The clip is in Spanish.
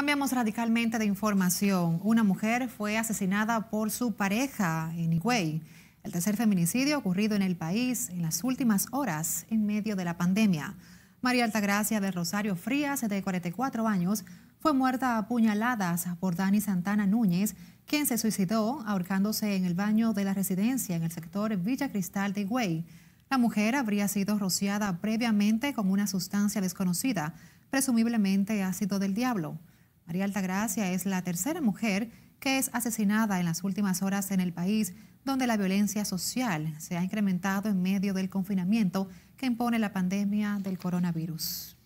Cambiamos radicalmente de información. Una mujer fue asesinada por su pareja en Higüey. El tercer feminicidio ocurrido en el país en las últimas horas en medio de la pandemia. María Altagracia de Rosario Frías, de 44 años, fue muerta a puñaladas por Dani Santana Núñez, quien se suicidó ahorcándose en el baño de la residencia en el sector Villa Cristal de Higüey. La mujer habría sido rociada previamente con una sustancia desconocida, presumiblemente ácido del diablo. María Altagracia es la tercera mujer que es asesinada en las últimas horas en el país, donde la violencia social se ha incrementado en medio del confinamiento que impone la pandemia del coronavirus.